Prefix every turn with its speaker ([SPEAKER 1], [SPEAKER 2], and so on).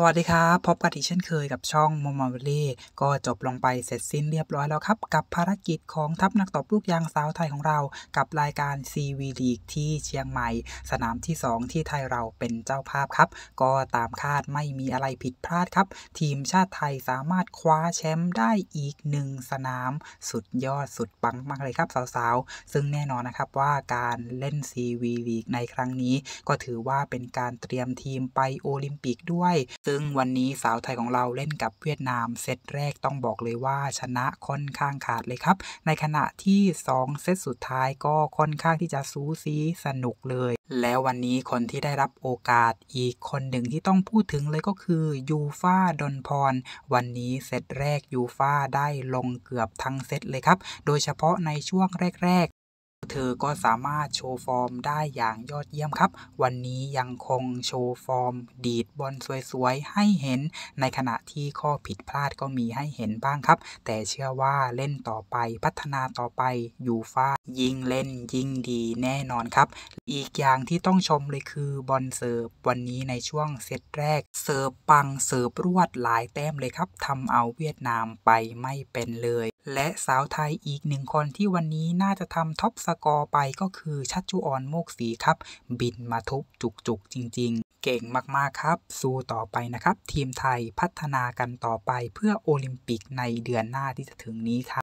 [SPEAKER 1] สวัสดีครับ พบกันอีกเช่นเคยกับช่องมอมอเล่ก็จบลงไปเสร็จสิ้นเรียบร้อยแล้วครับ กับภารกิจของทัพนักตบลูกยางสาวไทยของเรากับรายการ c ีลีกที่เชียงใหม่ สนามที่ 2 ที่ไทยเราเป็นเจ้าภาพครับ ก็ตามคาดไม่มีอะไรผิดพลาดครับ ทีมชาติไทยสามารถคว้าแชมป์ได้อีกหนึ่งสนามสุดยอดสุดปังมากเลยครับสาว ๆ ซึ่งแน่นอนนะครับว่าการเล่น c ีลีกในครั้งนี้ก็ถือว่าเป็นการเตรียมทีมไปโอลิมปิกด้วยึ่งวันนี้สาวไทยของเราเล่นกับเวียดนาม เซตแรกต้องบอกเลยว่าชนะค่อนข้างขาดเลยครับ ในขณะที่ 2 เซตสุดท้ายก็ค่อนข้างที่จะซูซีสนุกเลย แล้ววันนี้คนที่ได้รับโอกาสอีกคนหนึ่งที่ต้องพูดถึงเลยก็คือยูฟาดนพร วันนี้เซตแรกยูฟาได้ลงเกือบทั้งเซตเลยครับ โดยเฉพาะในช่วงแรกเธอก็สามารถโชว์ฟอร์มได้อย่างยอดเยี่ยมครับ วันนี้ยังคงโชว์ฟอร์ม ดีดบอลสวยๆให้เห็น ในขณะที่ข้อผิดพลาดก็มีให้เห็นบ้างครับ แต่เชื่อว่าเล่นต่อไปพัฒนาต่อไปยูฟ้ายิ่งเล่นยิ่งดีแน่นอนครับ อีกอย่างที่ต้องชมเลยคือบอลเสิร์ฟวันนี้ในช่วงเซตแรกเสิร์ฟปังเสิร์ฟรวดหลายแต้มเลยครับทำเอาเวียดนามไปไม่เป็นเลย และสาวไทยอีกหนึ่งคนที่วันนี้น่าจะทำท็อปสกอร์ไปก็คือชัชจุออนโมกสีครับบินมาทุบจุกจุกจริงๆ เก่งมากๆครับ สู้ต่อไปนะครับ ทีมไทยพัฒนากันต่อไปเพื่อโอลิมปิกในเดือนหน้าที่จะถึงนี้ครับ